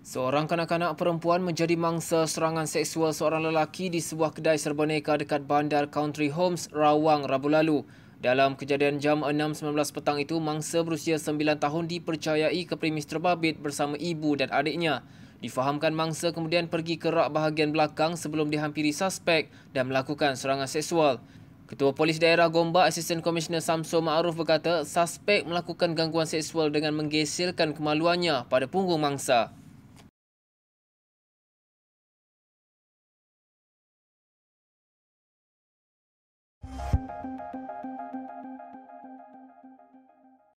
Seorang kanak-kanak perempuan menjadi mangsa serangan seksual seorang lelaki di sebuah kedai serbaneka dekat bandar Country Homes, Rawang, Rabu lalu. Dalam kejadian jam 6.19 petang itu, mangsa berusia 9 tahun dipercayai ke Premis Terbabit bersama ibu dan adiknya. Difahamkan mangsa kemudian pergi ke rak bahagian belakang sebelum dihampiri suspek dan melakukan serangan seksual. Ketua Polis Daerah Gombak, Assistant Commissioner Samso Ma'ruf berkata, suspek melakukan gangguan seksual dengan menggesilkan kemaluannya pada punggung mangsa. you.